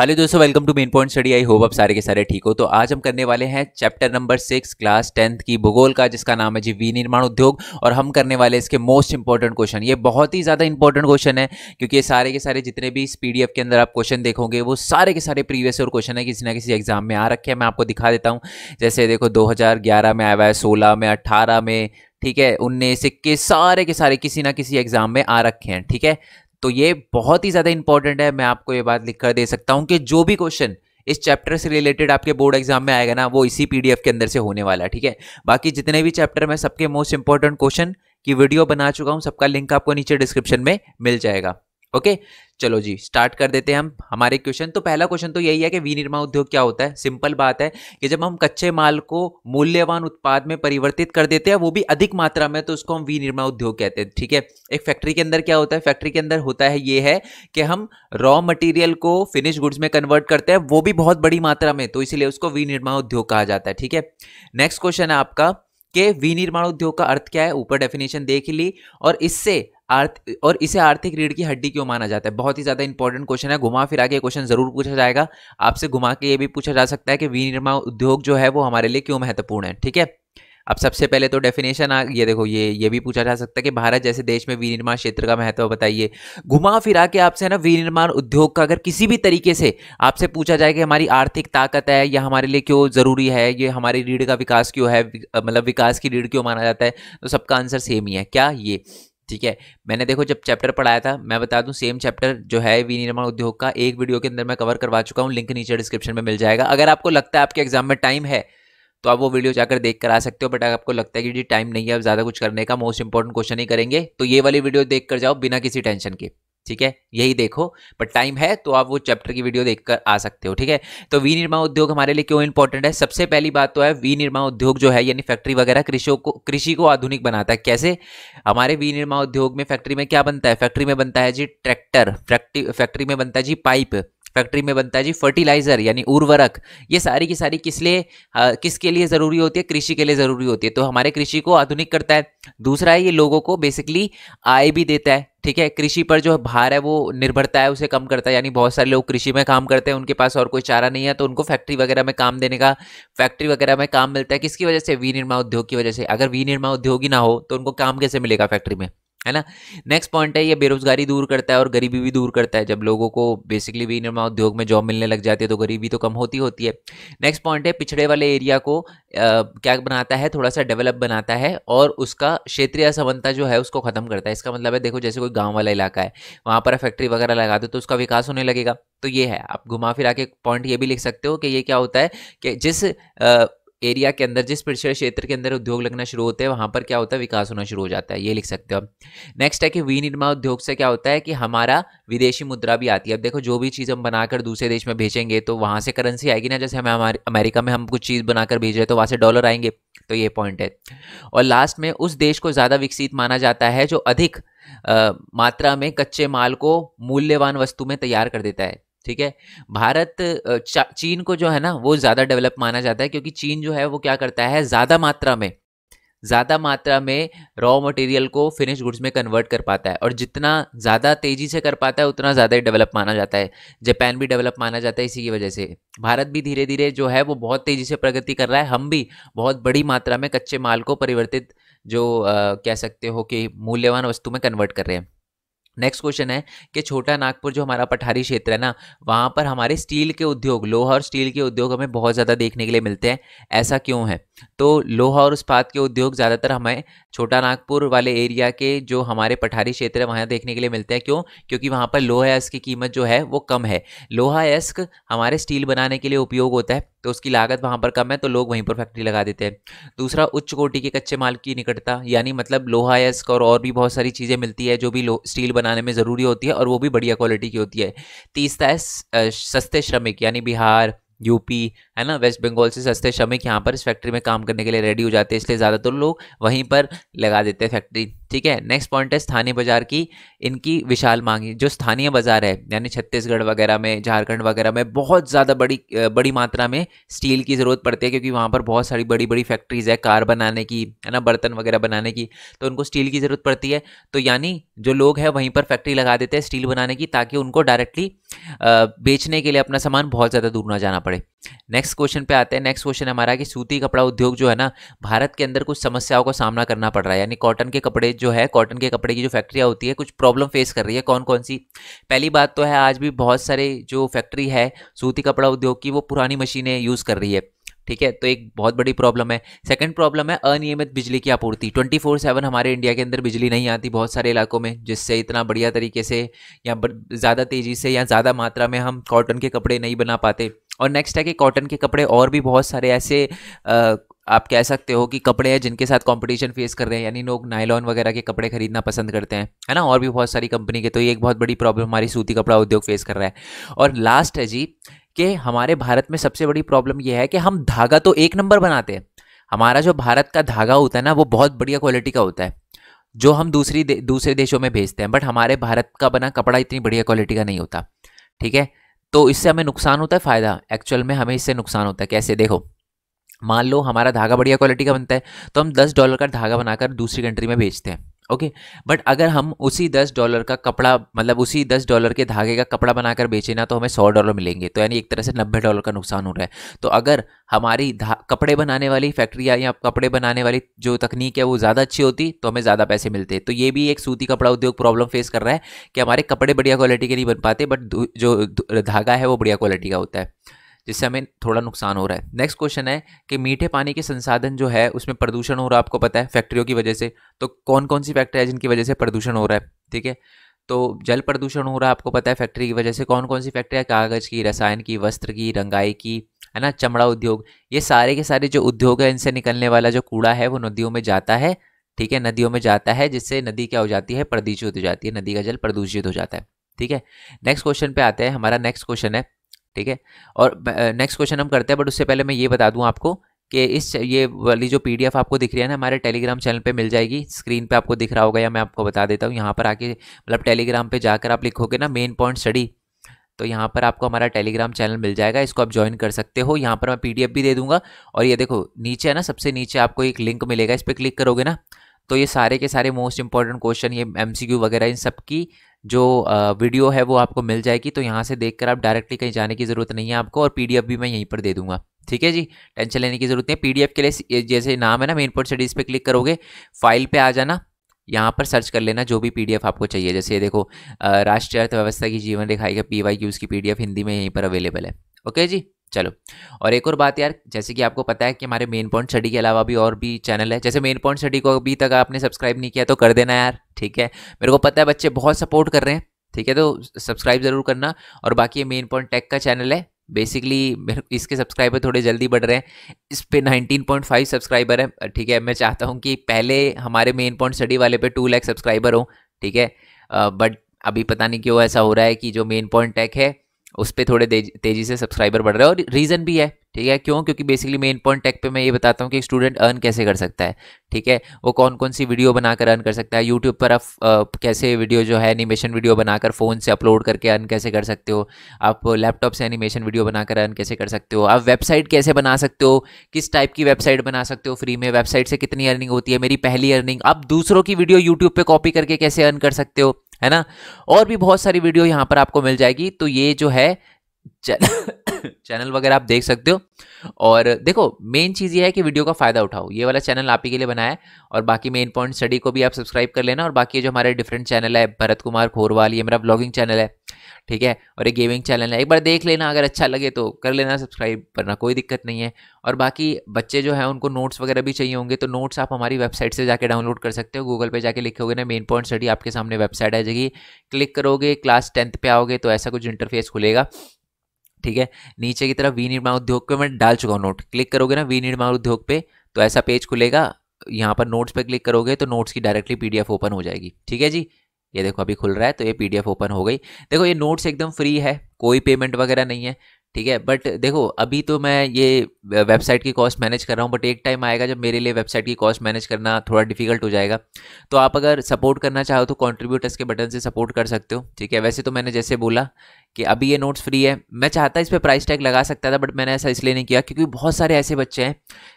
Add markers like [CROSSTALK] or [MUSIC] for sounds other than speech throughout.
Hello दोस्तों welcome to Main Point Study I hope आप सारे के सारे ठीक हो तो आज हम करने वाले हैं chapter number six class tenth की भूगोल का जिसका नाम है जी विनिर्माण उद्योग और हम करने वाले इसके मोस्ट इंपॉर्टेंट क्वेश्चन ये बहुत ही ज़्यादा इंपॉर्टेंट क्वेश्चन है क्योंकि ये सारे के सारे जितने भी इस पी के अंदर आप क्वेश्चन देखोगे वो सारे के सारे प्रीवियस और क्वेश्चन है किसी ना किसी एग्जाम में आ रखे हैं मैं आपको दिखा देता हूँ जैसे देखो दो में आया हुआ है सोलह में अट्ठारह में ठीक है उन्नीस इक्कीस सारे के सारे किसी ना किसी एग्जाम में आ रखे हैं ठीक है तो ये बहुत ही ज़्यादा इंपॉर्टेंट है मैं आपको ये बात लिख कर दे सकता हूँ कि जो भी क्वेश्चन इस चैप्टर से रिलेटेड आपके बोर्ड एग्जाम में आएगा ना वो इसी पीडीएफ के अंदर से होने वाला है ठीक है बाकी जितने भी चैप्टर में सबके मोस्ट इंपॉर्टेंट क्वेश्चन की वीडियो बना चुका हूँ सबका लिंक आपको नीचे डिस्क्रिप्शन में मिल जाएगा ओके चलो जी स्टार्ट कर देते हैं हम हमारे क्वेश्चन तो पहला क्वेश्चन तो यही है कि विनिर्माण उद्योग क्या होता है सिंपल बात है कि जब हम कच्चे माल को मूल्यवान उत्पाद में परिवर्तित कर देते हैं वो भी अधिक मात्रा में तो उसको हम विनिर्माण उद्योग कहते हैं ठीक है एक फैक्ट्री के अंदर क्या होता है फैक्ट्री के अंदर होता है ये है कि हम रॉ मटेरियल को फिनिश गुड्स में कन्वर्ट करते हैं वो भी बहुत बड़ी मात्रा में तो इसीलिए उसको विनिर्माण उद्योग कहा जाता है ठीक है नेक्स्ट क्वेश्चन है आपका के विनिर्माण उद्योग का अर्थ क्या है ऊपर डेफिनेशन देख ली और इससे आर्थ और इसे आर्थिक रीढ़ की हड्डी क्यों माना जाता है बहुत ही ज़्यादा इंपॉर्टेंट क्वेश्चन है घुमा फिरा के क्वेश्चन जरूर पूछा जाएगा आपसे घुमा के ये भी पूछा जा सकता है कि विनिर्माण उद्योग जो है वो हमारे लिए क्यों महत्वपूर्ण है ठीक है अब सबसे पहले तो डेफिनेशन आ ये देखो ये ये भी पूछा जा सकता है कि भारत जैसे देश में विनिर्माण क्षेत्र का महत्व बताइए घुमा फिरा के आपसे ना विनिर्माण उद्योग का अगर किसी भी तरीके से आपसे पूछा जाए कि हमारी आर्थिक ताकत है या हमारे लिए क्यों ज़रूरी है ये हमारी रीढ़ का विकास क्यों है मतलब विकास की रीढ़ क्यों माना जाता है तो सबका आंसर सेम ही है क्या ये ठीक है मैंने देखो जब चैप्टर पढ़ाया था मैं बता दूं सेम चैप्टर जो है विनिर्माण उद्योग का एक वीडियो के अंदर मैं कवर करवा चुका हूं लिंक नीचे डिस्क्रिप्शन में मिल जाएगा अगर आपको लगता है आपके एग्जाम में टाइम है तो आप वो वीडियो जाकर देख कर आ सकते हो बट अगर आपको लगता है कि जी टाइम नहीं है अब ज़्यादा कुछ करने का मोस्ट इंपॉर्टेंट क्वेश्चन ही करेंगे तो ये वाली वीडियो देख कर जाओ बिना किसी टेंशन के ठीक है यही देखो बट टाइम है तो आप वो चैप्टर की वीडियो देखकर आ सकते हो ठीक है तो विनिर्माण उद्योग हमारे लिए क्यों इंपॉर्टेंट है सबसे पहली बात तो है विनिर्माण उद्योग जो है यानी फैक्ट्री वगैरह कृषि को कृषि को आधुनिक बनाता है कैसे हमारे विनिर्माण उद्योग में फैक्ट्री में क्या बनता है फैक्ट्री में बनता है जी ट्रैक्टर फैक्ट्री फैक्ट्री में बनता है जी पाइप फैक्ट्री में बनता है जी फर्टिलाइजर यानी उर्वरक ये सारी की सारी किस लिए हाँ, किसके लिए ज़रूरी होती है कृषि के लिए ज़रूरी होती है तो हमारे कृषि को आधुनिक करता है दूसरा है ये लोगों को बेसिकली आय भी देता है ठीक है कृषि पर जो भार है वो निर्भरता है उसे कम करता है यानी बहुत सारे लोग कृषि में काम करते हैं उनके पास और कोई चारा नहीं है तो उनको फैक्ट्री वगैरह में काम देने का फैक्ट्री वगैरह में काम मिलता है किसकी वजह से विनिर्माण उद्योग की वजह से अगर विनिर्माण उद्योग ही ना हो तो उनको काम कैसे मिलेगा फैक्ट्री में है ना नेक्स्ट पॉइंट है ये बेरोजगारी दूर करता है और गरीबी भी दूर करता है जब लोगों को बेसिकली विनिर्माण उद्योग में जॉब मिलने लग जाती है तो गरीबी तो कम होती होती है नेक्स्ट पॉइंट है पिछड़े वाले एरिया को आ, क्या बनाता है थोड़ा सा डेवलप बनाता है और उसका क्षेत्रीय असमानता जो है उसको खत्म करता है इसका मतलब है देखो जैसे कोई गाँव वाला इलाका है वहाँ पर फैक्ट्री वगैरह लगा दो तो उसका विकास होने लगेगा तो ये है आप घुमा फिरा के पॉइंट ये भी लिख सकते हो कि ये क्या होता है कि जिस एरिया के अंदर जिस पिछड़े क्षेत्र के अंदर उद्योग लगना शुरू होते हैं वहाँ पर क्या होता है विकास होना शुरू हो जाता है ये लिख सकते हो नेक्स्ट है कि विनिर्माण उद्योग से क्या होता है कि हमारा विदेशी मुद्रा भी आती है अब देखो जो भी चीज़ हम बनाकर दूसरे देश में भेजेंगे तो वहाँ से करेंसी आएगी ना जैसे हमें अमेरिका में हम कुछ चीज़ बनाकर भेज रहे तो वहाँ से डॉलर आएंगे तो ये पॉइंट है और लास्ट में उस देश को ज़्यादा विकसित माना जाता है जो अधिक मात्रा में कच्चे माल को मूल्यवान वस्तु में तैयार कर देता है ठीक है भारत चीन को जो है ना वो ज़्यादा डेवलप माना जाता है क्योंकि चीन जो है वो क्या करता है ज़्यादा मात्रा में ज़्यादा मात्रा में रॉ मटेरियल को फिनिश गुड्स में कन्वर्ट कर पाता है और जितना ज़्यादा तेज़ी से कर पाता है उतना ज़्यादा ही डेवलप माना जाता है जापान भी डेवलप माना जाता है इसी की वजह से भारत भी धीरे धीरे जो है वो बहुत तेज़ी से प्रगति कर रहा है हम भी बहुत बड़ी मात्रा में कच्चे माल को परिवर्तित जो आ, कह सकते हो कि मूल्यवान वस्तु में कन्वर्ट कर रहे हैं नेक्स्ट क्वेश्चन है कि छोटा नागपुर जो हमारा पठारी क्षेत्र है ना वहाँ पर हमारे स्टील के उद्योग लोहा और स्टील के उद्योग हमें बहुत ज़्यादा देखने के लिए मिलते हैं ऐसा क्यों है तो लोहा और उत्पाद के उद्योग ज़्यादातर हमें छोटा नागपुर वाले एरिया के जो हमारे पठारी क्षेत्र है वहाँ देखने के लिए मिलते हैं क्यों क्योंकि वहाँ पर लोहा एस्क की कीमत जो है वो कम है लोहा एस्क हमारे स्टील बनाने के लिए उपयोग होता है तो उसकी लागत वहाँ पर कम है तो लोग वहीं पर फैक्ट्री लगा देते हैं दूसरा उच्च कोटि के कच्चे माल की निकटता यानी मतलब लोहा एस्क और और भी बहुत सारी चीज़ें मिलती है जो भी स्टील बनाने में ज़रूरी होती है और वो भी बढ़िया क्वालिटी की होती है तीसरा है सस्ते श्रमिक यानी बिहार यूपी है ना वेस्ट बंगाल से सस्ते श्रमिक यहाँ पर इस फैक्ट्री में काम करने के लिए रेडी हो जाते हैं इसलिए ज़्यादातर लोग वहीं पर लगा देते हैं फैक्ट्री ठीक है नेक्स्ट पॉइंट है स्थानीय बाजार की इनकी विशाल मांग जो स्थानीय बाजार है यानी छत्तीसगढ़ वगैरह में झारखंड वगैरह में बहुत ज़्यादा बड़ी बड़ी मात्रा में स्टील की ज़रूरत पड़ती है क्योंकि वहाँ पर बहुत सारी बड़ी बड़ी फैक्ट्रीज़ है कार बनाने की है ना बर्तन वगैरह बनाने की तो उनको स्टील की ज़रूरत पड़ती है तो यानी जो लोग हैं वहीं पर फैक्ट्री लगा देते हैं स्टील बनाने की ताकि उनको डायरेक्टली बेचने के लिए अपना सामान बहुत ज़्यादा दूर ना जाना पड़े नेक्स्ट क्वेश्चन पे आते हैं नेक्स्ट क्वेश्चन हमारा कि सूती कपड़ा उद्योग जो है ना भारत के अंदर कुछ समस्याओं का सामना करना पड़ रहा है यानी कॉटन के कपड़े जो है कॉटन के कपड़े की जो फैक्ट्रियाँ होती है कुछ प्रॉब्लम फेस कर रही है कौन कौन सी पहली बात तो है आज भी बहुत सारे जो फैक्ट्री है सूती कपड़ा उद्योग की वो पुरानी मशीनें यूज़ कर रही है ठीक है तो एक बहुत बड़ी प्रॉब्लम है सेकंड प्रॉब्लम है अनियमित बिजली की आपूर्ति ट्वेंटी फोर सेवन हमारे इंडिया के अंदर बिजली नहीं आती बहुत सारे इलाकों में जिससे इतना बढ़िया तरीके से या ज़्यादा तेज़ी से या ज़्यादा मात्रा में हम कॉटन के कपड़े नहीं बना पाते और नेक्स्ट है कि कॉटन के कपड़े और भी बहुत सारे ऐसे आ, आप कह सकते हो कि कपड़े हैं जिनके साथ कंपटीशन फेस कर रहे हैं यानी लोग नायलॉन वगैरह के कपड़े खरीदना पसंद करते हैं है ना और भी बहुत सारी कंपनी के तो ये एक बहुत बड़ी प्रॉब्लम हमारी सूती कपड़ा उद्योग फेस कर रहा है और लास्ट है जी कि हमारे भारत में सबसे बड़ी प्रॉब्लम यह है कि हम धागा तो एक नंबर बनाते हैं हमारा जो भारत का धागा होता है ना वो बहुत बढ़िया क्वालिटी का होता है जो हम दूसरी दूसरे देशों में भेजते हैं बट हमारे भारत का बना कपड़ा इतनी बढ़िया क्वालिटी का नहीं होता ठीक है तो इससे हमें नुकसान होता है फ़ायदा एक्चुअल में हमें इससे नुकसान होता है कैसे देखो मान लो हमारा धागा बढ़िया क्वालिटी का बनता है तो हम दस डॉलर का धागा बनाकर दूसरी कंट्री में बेचते हैं ओके okay? बट अगर हम उसी दस डॉलर का कपड़ा मतलब उसी दस डॉलर के धागे का कपड़ा बनाकर बेचे ना तो हमें सौ डॉलर मिलेंगे तो यानी एक तरह से नब्बे डॉलर का नुकसान हो रहा है तो अगर हमारी कपड़े बनाने वाली फैक्ट्री या कपड़े बनाने वाली जो तकनीक है वो ज़्यादा अच्छी होती तो हमें ज़्यादा पैसे मिलते तो ये भी एक सूती कपड़ा उद्योग प्रॉब्लम फेस कर रहा है कि हमारे कपड़े बढ़िया क्वालिटी के नहीं बन पाते बट जो धागा है वो बढ़िया क्वालिटी का होता है जिससे हमें थोड़ा नुकसान हो रहा है नेक्स्ट क्वेश्चन है कि मीठे पानी के संसाधन जो है उसमें प्रदूषण हो रहा है आपको पता है फैक्ट्रियों की वजह से तो कौन कौन सी फैक्ट्री है जिनकी वजह से प्रदूषण हो रहा है ठीक है तो जल प्रदूषण हो रहा है आपको पता है फैक्ट्री की वजह से कौन कौन सी फैक्ट्रियाँ कागज़ की रसायन की वस्त्र की रंगाई की है ना चमड़ा उद्योग ये सारे के सारे जो उद्योग है इनसे निकलने वाला जो कूड़ा है वो नदियों में जाता है ठीक है नदियों में जाता है जिससे नदी क्या हो जाती है प्रदूषित हो जाती है नदी का जल प्रदूषित हो जाता है ठीक है नेक्स्ट क्वेश्चन पे आते हैं हमारा नेक्स्ट क्वेश्चन है ठीक है और नेक्स्ट क्वेश्चन हम करते हैं बट उससे पहले मैं ये बता दूं आपको कि इस ये वाली जो पीडीएफ आपको दिख रही है ना हमारे टेलीग्राम चैनल पे मिल जाएगी स्क्रीन पे आपको दिख रहा होगा या मैं आपको बता देता हूँ यहाँ पर आके मतलब टेलीग्राम पे जाकर आप लिखोगे ना मेन पॉइंट स्टडी तो यहाँ पर आपको हमारा टेलीग्राम चैनल मिल जाएगा इसको आप ज्वाइन कर सकते हो यहाँ पर मैं पी भी दे दूँगा और ये देखो नीचे है ना सबसे नीचे आपको एक लिंक मिलेगा इस पर क्लिक करोगे ना तो ये सारे के सारे मोस्ट इंपॉर्टेंट क्वेश्चन ये एमसीक्यू वगैरह इन सब की जो वीडियो है वो आपको मिल जाएगी तो यहाँ से देखकर आप डायरेक्टली कहीं जाने की ज़रूरत नहीं है आपको और पीडीएफ भी मैं यहीं पर दे दूंगा ठीक है जी टेंशन लेने की ज़रूरत नहीं है पीडीएफ के लिए जैसे नाम है ना मेन पोर्ट स्टडीज़ पे क्लिक करोगे फाइल पे आ जाना यहाँ पर सर्च कर लेना जो भी पी आपको चाहिए जैसे देखो राष्ट्रीय अर्थव्यवस्था की जीवन रेखा का पी वाई की उसकी पी हिंदी में यहीं पर अवेलेबल है ओके जी चलो और एक और बात यार जैसे कि आपको पता है कि हमारे मेन पॉइंट स्टडी के अलावा भी और भी चैनल है जैसे मेन पॉइंट स्टडी को अभी तक आपने सब्सक्राइब नहीं किया तो कर देना यार ठीक है मेरे को पता है बच्चे बहुत सपोर्ट कर रहे हैं ठीक है तो सब्सक्राइब ज़रूर करना और बाकी ये मेन पॉइंट टेक का चैनल है बेसिकली इसके सब्सक्राइबर थोड़े जल्दी बढ़ रहे हैं इस पे 19.5 सब्सक्राइबर है ठीक है मैं चाहता हूँ कि पहले हमारे मेन पॉइंट स्टडी वाले पे 2 लाख सब्सक्राइबर हों ठीक है बट अभी पता नहीं क्यों ऐसा हो रहा है कि जो मेन पॉइंट टेक है उस पर थोड़े तेज़ी से सब्सक्राइबर बढ़ रहे हैं और रीज़न भी है ठीक है क्यों क्योंकि बेसिकली मेन पॉइंट टेक पे मैं ये बताता हूँ कि स्टूडेंट अर्न कैसे कर सकता है ठीक है वो कौन कौन सी वीडियो बनाकर अर्न कर सकता है यूट्यूब पर आप कैसे वीडियो जो है एनिमेशन वीडियो बनाकर फ़ोन से अपलोड करके अर्न कैसे कर सकते हो आप लैपटॉप से एनिमेशन वीडियो बनाकर अर्न कैसे कर सकते हो आप वेबसाइट कैसे बना सकते हो किस टाइप की वेबसाइट बना सकते हो फ्री में वेबसाइट से कितनी अर्निंग होती है मेरी पहली अर्निंग आप दूसरों की वीडियो यूट्यूब पर कॉपी करके कैसे अर्न कर सकते हो है ना और भी बहुत सारी वीडियो यहाँ पर आपको मिल जाएगी तो ये जो है चैनल [COUGHS] वगैरह आप देख सकते हो और देखो मेन चीज़ ये है कि वीडियो का फ़ायदा उठाओ ये वाला चैनल आप ही के लिए बनाया है और बाकी मेन पॉइंट स्टडी को भी आप सब्सक्राइब कर लेना और बाकी जो हमारे डिफरेंट चैनल है भरत कुमार खोरवाल ये मेरा ब्लॉगिंग चैनल है ठीक है और ये गेमिंग चैनल है एक बार देख लेना अगर अच्छा लगे तो कर लेना सब्सक्राइब करना कोई दिक्कत नहीं है और बाकी बच्चे जो है उनको नोट्स वगैरह भी चाहिए होंगे तो नोट्स आप हमारी वेबसाइट से जाकर डाउनलोड कर सकते हो गूगल पर जाकर लिखोगे ना मेन पॉइंट स्टडी आपके सामने वेबसाइट आ जाएगी क्लिक करोगे क्लास टेंथ पे आओगे तो ऐसा कुछ इंटरफेस खुलेगा ठीक है नीचे की तरफ वी निर्माण उद्योग पे मैं डाल चुका हूँ नोट क्लिक करोगे ना विनिर्माण उद्योग पे तो ऐसा पेज खुलेगा यहाँ पर नोट्स पे क्लिक करोगे तो नोट्स की डायरेक्टली पीडीएफ ओपन हो जाएगी ठीक है जी ये देखो अभी खुल रहा है तो ये पी ओपन हो गई देखो ये नोट्स एकदम फ्री है कोई पेमेंट वगैरह नहीं है ठीक है बट देखो अभी तो मैं ये वेबसाइट की कॉस्ट मैनेज कर रहा हूँ बट एक टाइम आएगा जब मेरे लिए वेबसाइट की कॉस्ट मैनेज करना थोड़ा डिफिकल्ट हो जाएगा तो आप अगर सपोर्ट करना चाहो तो कॉन्ट्रीब्यूटर्स के बटन से सपोर्ट कर सकते हो ठीक है वैसे तो मैंने जैसे बोला कि अभी ये नोट्स फ्री है मैं चाहता इस पर प्राइस टैग लगा सकता था बट मैंने ऐसा इसलिए नहीं किया क्योंकि बहुत सारे ऐसे बच्चे हैं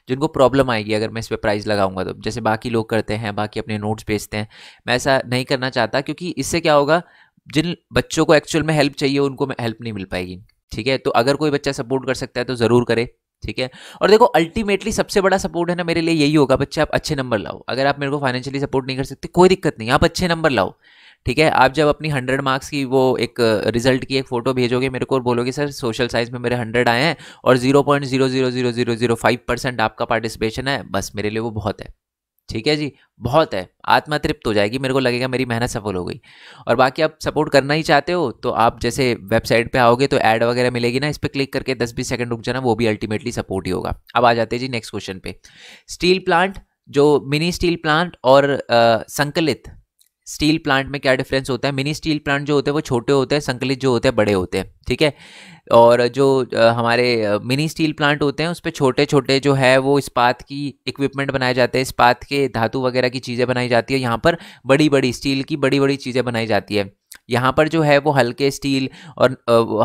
जिनको प्रॉब्लम आएगी अगर मैं इस पर प्राइस लगाऊंगा तो जैसे बाकी लोग करते हैं बाकी अपने नोट्स बेचते हैं मैं ऐसा नहीं करना चाहता क्योंकि इससे क्या होगा जिन बच्चों को एक्चुअल में हेल्प चाहिए उनको हेल्प नहीं मिल पाएगी ठीक है तो अगर कोई बच्चा सपोर्ट कर सकता है तो ज़रूर करे ठीक है और देखो अल्टीमेटली सबसे बड़ा सपोर्ट है ना मेरे लिए यही होगा बच्चे आप अच्छे नंबर लाओ अगर आप मेरे को फाइनेंशियली सपोर्ट नहीं कर सकते कोई दिक्कत नहीं आप अच्छे नंबर लाओ ठीक है आप जब अपनी हंड्रेड मार्क्स की वो एक रिजल्ट की एक फ़ोटो भेजोगे मेरे को और बोलोगे सर सोशल साइंस में मेरे हंड्रेड आए हैं और zero point zero zero zero zero zero five percent आपका पार्टिसिपेशन है बस मेरे लिए वो बहुत है ठीक है जी बहुत है आत्मा तृप्त हो जाएगी मेरे को लगेगा मेरी मेहनत सफल हो गई और बाकी आप सपोर्ट करना ही चाहते हो तो आप जैसे वेबसाइट पे आओगे तो ऐड वगैरह मिलेगी ना इस पर क्लिक करके दस बीस सेकंड रुक जाना वो भी अल्टीमेटली सपोर्ट ही होगा अब आ जाते हैं जी नेक्स्ट क्वेश्चन पे स्टील प्लांट जो मिनी स्टील प्लांट और आ, संकलित स्टील प्लांट में क्या डिफरेंस होता है मिनी स्टील प्लांट जो होते हैं वो छोटे होते हैं संकलित जो होते हैं बड़े होते हैं ठीक है और जो हमारे मिनी स्टील प्लांट होते हैं उस पर छोटे छोटे जो है वो इस्पात की इक्विपमेंट बनाए जाते हैं इस्पात के धातु वगैरह की चीज़ें बनाई जाती है यहाँ पर बड़ी बड़ी स्टील की बड़ी बड़ी चीज़ें बनाई जाती है यहाँ पर जो है वो हल्के स्टील और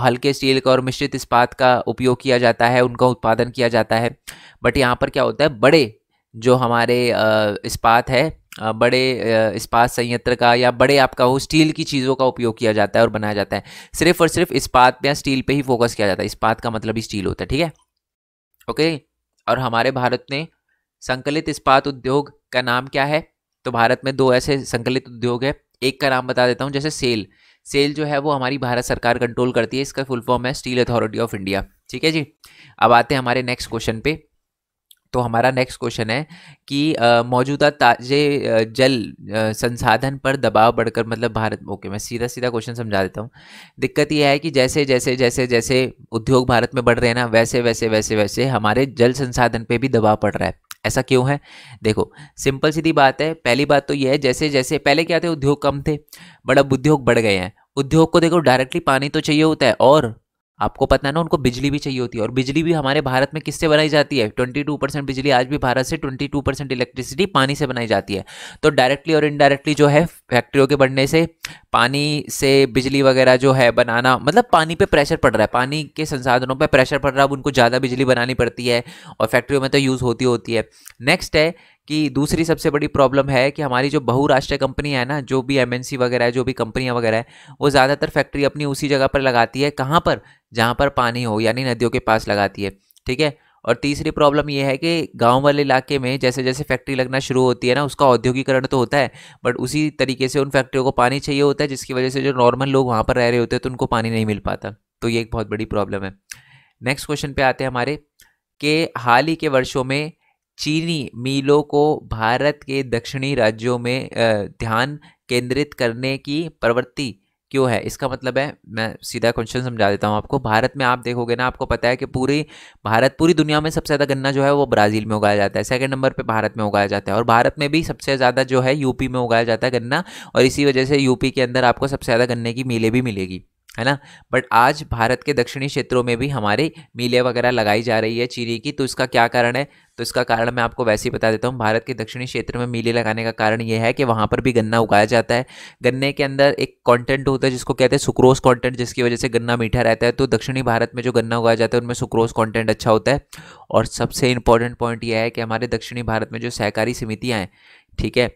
हल्के स्टील का और मिश्रित इस्पात का उपयोग किया जाता है उनका उत्पादन किया जाता है बट यहाँ पर क्या होता है बड़े जो हमारे इस्पात है बड़े इस्पात संयंत्र का या बड़े आपका हो स्टील की चीज़ों का उपयोग किया जाता है और बनाया जाता है सिर्फ और सिर्फ इस्पात या स्टील पे ही फोकस किया जाता है इस्पात का मतलब ही स्टील होता है ठीक है ओके और हमारे भारत में संकलित इस्पात उद्योग का नाम क्या है तो भारत में दो ऐसे संकलित उद्योग है एक का नाम बता देता हूँ जैसे सेल सेल जो है वो हमारी भारत सरकार कंट्रोल करती है इसका फुल फॉर्म है स्टील अथॉरिटी ऑफ इंडिया ठीक है जी अब आते हैं हमारे नेक्स्ट क्वेश्चन पे तो हमारा नेक्स्ट क्वेश्चन है कि मौजूदा ताजे जल संसाधन पर दबाव बढ़कर मतलब भारत ओके मैं सीधा सीधा क्वेश्चन समझा देता हूँ दिक्कत यह है कि जैसे जैसे जैसे जैसे उद्योग भारत में बढ़ रहे हैं ना वैसे वैसे वैसे वैसे हमारे जल संसाधन पे भी दबाव पड़ रहा है ऐसा क्यों है देखो सिंपल सीधी बात है पहली बात तो यह है जैसे जैसे पहले क्या थे उद्योग कम थे बट अब उद्योग बढ़ गए हैं उद्योग को देखो डायरेक्टली पानी तो चाहिए होता है और आपको पता है ना उनको बिजली भी चाहिए होती है और बिजली भी हमारे भारत में किससे बनाई जाती है 22 परसेंट बिजली आज भी भारत से 22 परसेंट इलेक्ट्रिसिटी पानी से बनाई जाती है तो डायरेक्टली और इनडायरेक्टली जो है फैक्ट्रियों के बढ़ने से पानी से बिजली वगैरह जो है बनाना मतलब पानी पर प्रेशर पड़ रहा है पानी के संसाधनों पर प्रेशर पड़ रहा है अब उनको ज़्यादा बिजली बनानी पड़ती है और फैक्ट्रियों में तो यूज़ होती होती है नेक्स्ट है कि दूसरी सबसे बड़ी प्रॉब्लम है कि हमारी जो बहुराष्ट्रीय कंपनी है ना जो भी एमएनसी वगैरह है जो भी कंपनियां वगैरह है वो ज़्यादातर फैक्ट्री अपनी उसी जगह पर लगाती है कहाँ पर जहाँ पर पानी हो यानी नदियों के पास लगाती है ठीक है और तीसरी प्रॉब्लम ये है कि गांव वाले इलाके में जैसे जैसे फैक्ट्री लगना शुरू होती है ना उसका औद्योगिकरण तो होता है बट उसी तरीके से उन फैक्ट्रियों को पानी चाहिए होता है जिसकी वजह से जो नॉर्मल लोग वहाँ पर रह रहे होते हैं तो उनको पानी नहीं मिल पाता तो ये एक बहुत बड़ी प्रॉब्लम है नेक्स्ट क्वेश्चन पे आते हैं हमारे कि हाल ही के वर्षों में चीनी मीलों को भारत के दक्षिणी राज्यों में ध्यान केंद्रित करने की प्रवृत्ति क्यों है इसका मतलब है मैं सीधा क्वेश्चन समझा देता हूँ आपको भारत में आप देखोगे ना आपको पता है कि पूरी भारत पूरी दुनिया में सबसे ज़्यादा गन्ना जो है वो ब्राज़ील में उगाया जाता है सेकंड नंबर पे भारत में उगाया जाता है और भारत में भी सबसे ज़्यादा जो है यूपी में उगाया जाता है गन्ना और इसी वजह से यूपी के अंदर आपको सबसे ज़्यादा गन्ने की मीलें भी मिलेगी है ना बट आज भारत के दक्षिणी क्षेत्रों में भी हमारे मीलें वगैरह लगाई जा रही है चीनी की तो इसका क्या कारण है तो इसका कारण मैं आपको वैसे ही बता देता हूँ भारत के दक्षिणी क्षेत्र में मीले लगाने का कारण यह है कि वहाँ पर भी गन्ना उगाया जाता है गन्ने के अंदर एक कंटेंट होता है जिसको कहते हैं सुक्रोस कंटेंट जिसकी वजह से गन्ना मीठा रहता है तो दक्षिणी भारत में जो गन्ना उगाया जाता है उनमें सुक्रोस कॉन्टेंट अच्छा होता है और सबसे इंपॉर्टेंट पॉइंट यह है कि हमारे दक्षिणी भारत में जो सहकारी समितियाँ हैं ठीक है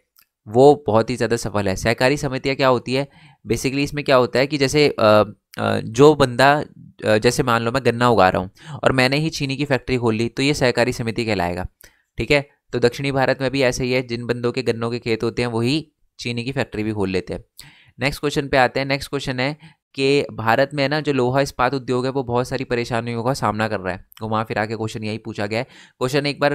वो बहुत ही ज़्यादा सफल है सहकारी समितियाँ क्या होती है बेसिकली इसमें क्या होता है कि जैसे जो बंदा जैसे मान लो मैं गन्ना उगा रहा हूँ और मैंने ही चीनी की फैक्ट्री खोल ली तो ये सहकारी समिति कहलाएगा ठीक है तो दक्षिणी भारत में भी ऐसे ही है जिन बंदों के गन्नों के खेत होते हैं वही चीनी की फैक्ट्री भी खोल लेते हैं नेक्स्ट क्वेश्चन पे आते हैं नेक्स्ट क्वेश्चन है कि भारत में है ना जो लोहा इस्पात उद्योग है वो बहुत सारी परेशानियों का सामना कर रहा है घुमा फिरा के क्वेश्चन यही पूछा गया है क्वेश्चन एक बार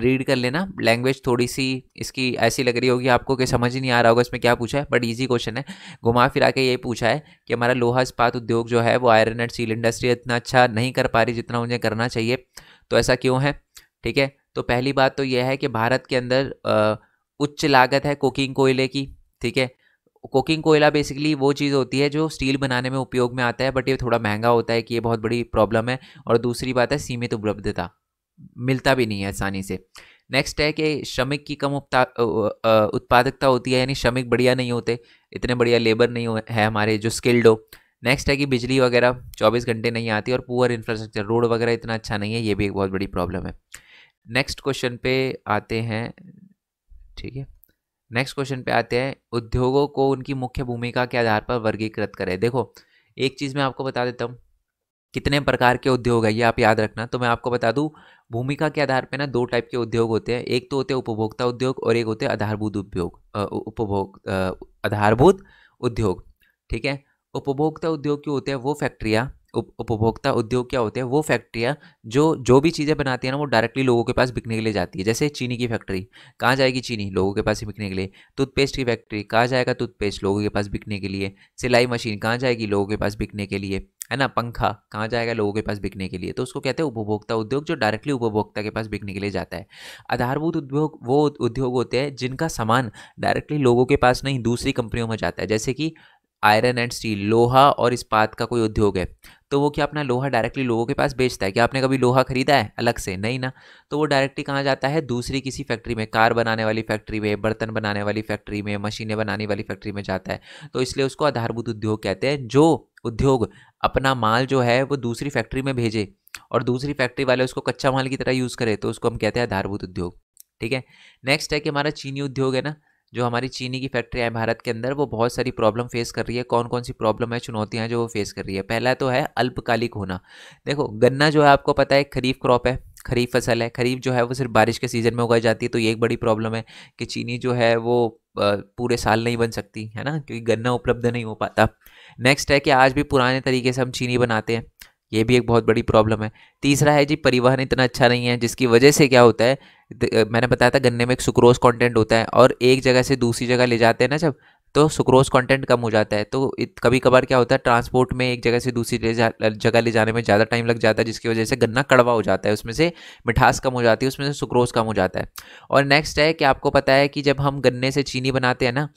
रीड कर लेना लैंग्वेज थोड़ी सी इसकी ऐसी लग रही होगी आपको कि समझ ही नहीं आ रहा होगा इसमें क्या पूछा है बट ईजी क्वेश्चन है घुमा फिरा के यही पूछा है कि हमारा लोहा इस्पात उद्योग जो है वो आयरन एंड स्टील इंडस्ट्री इतना अच्छा नहीं कर पा रही जितना उन्हें करना चाहिए तो ऐसा क्यों है ठीक है तो पहली बात तो यह है कि भारत के अंदर उच्च लागत है कुकिंग कोयले की ठीक है कुकिंग कोयला बेसिकली वो चीज़ होती है जो स्टील बनाने में उपयोग में आता है बट ये थोड़ा महंगा होता है कि ये बहुत बड़ी प्रॉब्लम है और दूसरी बात है सीमित उपलब्धता मिलता भी नहीं है आसानी से नेक्स्ट है कि श्रमिक की कम उत्पादकता होती है यानी श्रमिक बढ़िया नहीं होते इतने बढ़िया लेबर नहीं है हमारे जो स्किल्ड हो नेक्स्ट है कि बिजली वगैरह 24 घंटे नहीं आती और पुअर इंफ्रास्ट्रक्चर रोड वगैरह इतना अच्छा नहीं है ये भी एक बहुत बड़ी प्रॉब्लम है नेक्स्ट क्वेश्चन पे आते हैं ठीक है नेक्स्ट क्वेश्चन पे आते हैं उद्योगों को उनकी मुख्य भूमिका के आधार पर वर्गीकृत करें देखो एक चीज़ मैं आपको बता देता हूँ कितने प्रकार के उद्योग है ये आप याद रखना तो मैं आपको बता दूँ भूमिका के आधार पर ना दो टाइप के उद्योग होते हैं एक तो होते हैं उपभोक्ता उद्योग और एक होते हैं आधारभूत उद्योग उपभोग आधारभूत उद्योग ठीक है उपभोक्ता उद्योग के होते हैं वो फैक्ट्रियाँ उप, उपभोक्ता उद्योग क्या होते हैं वो फैक्ट्रियाँ जो जो भी चीज़ें बनाती है ना वो डायरेक्टली लोगों के पास बिकने के लिए जाती है जैसे चीनी की फैक्ट्री कहाँ जाएगी चीनी लोगों के पास ही बिकने के लिए टूथपेस्ट की फैक्ट्री कहाँ जाएगा टूथपेस्ट लोगों के पास बिकने के लिए सिलाई मशीन कहाँ जाएगी लोगों के पास बिकने के लिए है ना पंखा कहाँ जाएगा लोगों के पास बिकने के लिए तो उसको कहते हैं उपभोक्ता उद्योग जो डायरेक्टली उपभोक्ता के पास बिकने के लिए जाता है आधारभूत उद्योग वो उद्योग होते हैं जिनका सामान डायरेक्टली लोगों के पास नहीं दूसरी कंपनियों में जाता है जैसे कि आयरन एंड स्टील लोहा और इस्पात का कोई उद्योग है तो वो क्या अपना लोहा डायरेक्टली लोगों के पास बेचता है क्या आपने कभी लोहा खरीदा है अलग से नहीं ना तो वो डायरेक्टली कहाँ जाता है दूसरी किसी फैक्ट्री में कार बनाने वाली फैक्ट्री में बर्तन बनाने वाली फैक्ट्री में मशीनें बनाने वाली फैक्ट्री में जाता है तो इसलिए उसको आधारभूत उद्योग कहते हैं जो उद्योग अपना माल जो है वो दूसरी फैक्ट्री में भेजे और दूसरी फैक्ट्री वाले उसको कच्चा माल की तरह यूज़ करे तो उसको हम कहते हैं आधारभूत उद्योग ठीक है नेक्स्ट है कि हमारा चीनी उद्योग है ना जो हमारी चीनी की फैक्ट्री है भारत के अंदर वो बहुत सारी प्रॉब्लम फेस कर रही है कौन कौन सी प्रॉब्लम है चुनौतियाँ जो वो फेस कर रही है पहला तो है अल्पकालिक होना देखो गन्ना जो है आपको पता है खरीफ क्रॉप है खरीफ फसल है खरीफ जो है वो सिर्फ बारिश के सीज़न में उगाई जाती है तो ये एक बड़ी प्रॉब्लम है कि चीनी जो है वो पूरे साल नहीं बन सकती है ना क्योंकि गन्ना उपलब्ध नहीं हो पाता नेक्स्ट है कि आज भी पुराने तरीके से हम चीनी बनाते हैं ये भी एक बहुत बड़ी प्रॉब्लम है तीसरा है जी परिवहन इतना अच्छा नहीं है जिसकी वजह से क्या होता है मैंने बताया था गन्ने में एक सुक्रोज कंटेंट होता है और एक जगह से दूसरी जगह ले जाते हैं ना जब तो सुक्रोज कंटेंट कम हो जाता है तो कभी कभार क्या होता है ट्रांसपोर्ट में एक जगह से दूसरी जगह ले जाने में ज़्यादा टाइम लग जाता है जिसकी वजह से गन्ना कड़वा हो जाता है उसमें से मिठास कम हो जाती है उसमें से सुक्रोज कम हो जाता है और नेक्स्ट है कि आपको पता है कि जब हम गन्ने से चीनी बनाते हैं ना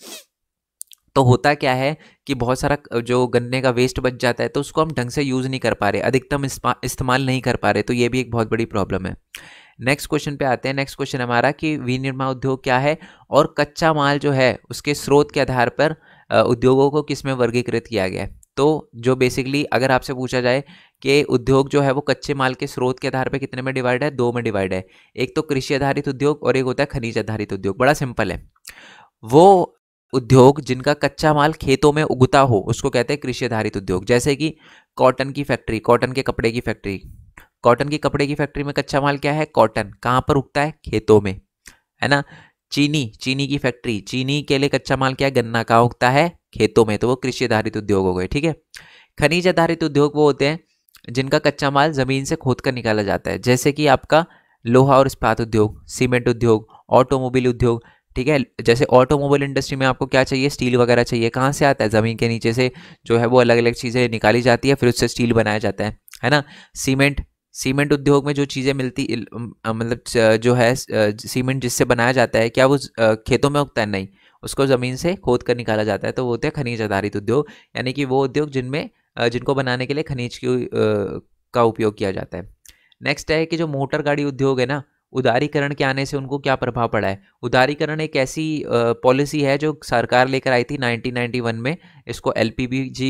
तो होता क्या है कि बहुत सारा जो गन्ने का वेस्ट बच जाता है तो उसको हम ढंग से यूज़ नहीं कर पा रहे अधिकतम इस्तेमाल नहीं कर पा रहे तो ये भी एक बहुत बड़ी प्रॉब्लम है नेक्स्ट क्वेश्चन पे आते हैं नेक्स्ट क्वेश्चन हमारा कि विनिर्माण उद्योग क्या है और कच्चा माल जो है उसके स्रोत के आधार पर उद्योगों को किस में वर्गीकृत किया गया है तो जो बेसिकली अगर आपसे पूछा जाए कि उद्योग जो है वो कच्चे माल के स्रोत के आधार पर कितने में डिवाइड है दो में डिवाइड है एक तो कृषि आधारित उद्योग और एक होता है खनिज आधारित उद्योग बड़ा सिंपल है वो उद्योग जिनका कच्चा माल खेतों में उगता हो उसको कहते हैं कृषि आधारित उद्योग जैसे कि कॉटन की फैक्ट्री कॉटन के कपड़े की फैक्ट्री कॉटन के कपड़े की फैक्ट्री में कच्चा माल क्या है कॉटन कहाँ पर उगता है खेतों में है ना चीनी चीनी की फैक्ट्री चीनी के लिए कच्चा माल क्या है गन्ना कहाँ उगता है खेतों में तो वो कृषि आधारित उद्योग हो गए ठीक है खनिज आधारित उद्योग वो होते हैं जिनका कच्चा माल जमीन से खोद कर निकाला जाता है जैसे कि आपका लोहा और इस्पात उद्योग सीमेंट उद्योग ऑटोमोबाइल उद्योग ठीक है जैसे ऑटोमोबाइल इंडस्ट्री में आपको क्या चाहिए स्टील वगैरह चाहिए कहाँ से आता है ज़मीन के नीचे से जो है वो अलग अलग चीज़ें निकाली जाती है फिर उससे स्टील बनाया जाता है है ना सीमेंट सीमेंट उद्योग में जो चीज़ें मिलती मतलब जो है सीमेंट जिससे बनाया जाता है क्या वो खेतों में उगता है नहीं उसको ज़मीन से खोद कर निकाला जाता है तो वो होते हैं खनिज आधारित उद्योग यानी कि वो उद्योग जिनमें जिनको बनाने के लिए खनिज की का उपयोग किया जाता है नेक्स्ट है कि जो मोटर गाड़ी उद्योग है ना उदारीकरण के आने से उनको क्या प्रभाव पड़ा है उदारीकरण एक ऐसी पॉलिसी है जो सरकार लेकर आई थी 1991 में इसको एल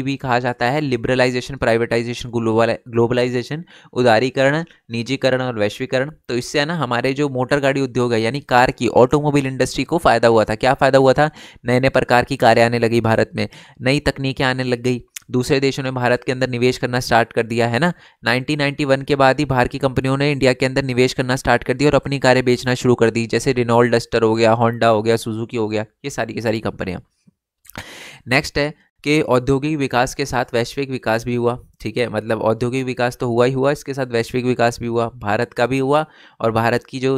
भी कहा जाता है लिबरलाइजेशन प्राइवेटाइजेशन ग्लोबलाइजेशन उदारीकरण निजीकरण और वैश्वीकरण तो इससे है ना हमारे जो मोटर गाड़ी उद्योग है यानी कार की ऑटोमोबाइल इंडस्ट्री को फ़ायदा हुआ था क्या फ़ायदा हुआ था नए नए प्रकार की कारें आने लगी भारत में नई तकनीकें आने लग गई दूसरे देशों ने भारत के अंदर निवेश करना स्टार्ट कर दिया है ना 1991 के बाद ही बाहर की कंपनियों ने इंडिया के अंदर निवेश करना स्टार्ट कर दिया और अपनी कारें बेचना शुरू कर दी जैसे रिनोल्ड डस्टर हो गया होंडा हो गया सुजुकी हो गया ये सारी की सारी कंपनियाँ नेक्स्ट है कि औद्योगिक विकास के साथ वैश्विक विकास भी हुआ ठीक है मतलब औद्योगिक विकास तो हुआ ही हुआ इसके साथ वैश्विक विकास भी हुआ भारत का भी हुआ और भारत की जो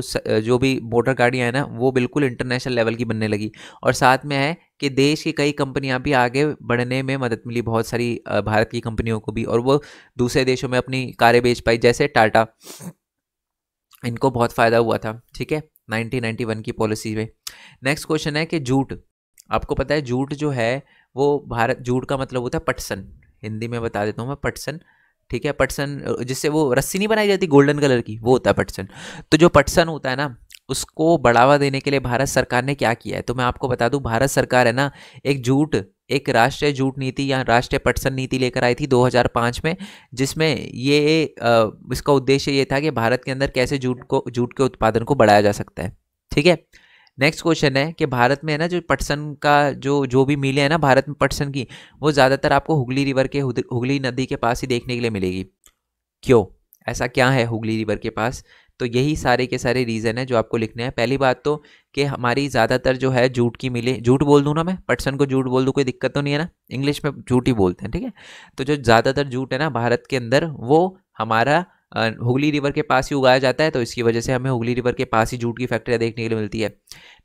जो भी मोटर गाड़ियाँ हैं ना वो बिल्कुल इंटरनेशनल लेवल की बनने लगी और साथ में है कि देश की कई कंपनियां भी आगे बढ़ने में मदद मिली बहुत सारी भारत की कंपनियों को भी और वो दूसरे देशों में अपनी कारें बेच पाई जैसे टाटा इनको बहुत फ़ायदा हुआ था ठीक है 1991 की पॉलिसी में नेक्स्ट क्वेश्चन है कि जूट आपको पता है जूट जो है वो भारत जूट का मतलब होता है पटसन हिंदी में बता देता हूँ मैं पटसन ठीक है पटसन जिससे वो रस्सी नहीं बनाई जाती गोल्डन कलर की वो होता है पटसन तो जो पटसन होता है ना उसको बढ़ावा देने के लिए भारत सरकार ने क्या किया है तो मैं आपको बता दूं भारत सरकार है ना एक जूट एक राष्ट्रीय जूट नीति या राष्ट्रीय पटसन नीति लेकर आई थी 2005 में जिसमें ये इसका उद्देश्य ये था कि भारत के अंदर कैसे जूट को जूट के उत्पादन को बढ़ाया जा सकता है ठीक है नेक्स्ट क्वेश्चन है कि भारत में है ना जो पटसन का जो जो भी मिले हैं ना भारत में पटसन की वो ज़्यादातर आपको हुगली रिवर के हुगली नदी के पास ही देखने के लिए मिलेगी क्यों ऐसा क्या है हुगली रिवर के पास तो यही सारे के सारे रीज़न है जो आपको लिखने हैं पहली बात तो कि हमारी ज़्यादातर जो है जूट की मिले जूट बोल दूँ ना मैं पटसन को जूट बोल दूँ कोई दिक्कत तो नहीं है ना इंग्लिश में जूट ही बोलते हैं ठीक है तो जो ज़्यादातर जूट है ना भारत के अंदर वो हमारा हुगली रिवर के पास ही उगाया जाता है तो इसकी वजह से हमें हुगली रिवर के पास ही जूट की फैक्ट्रियाँ देखने के लिए मिलती है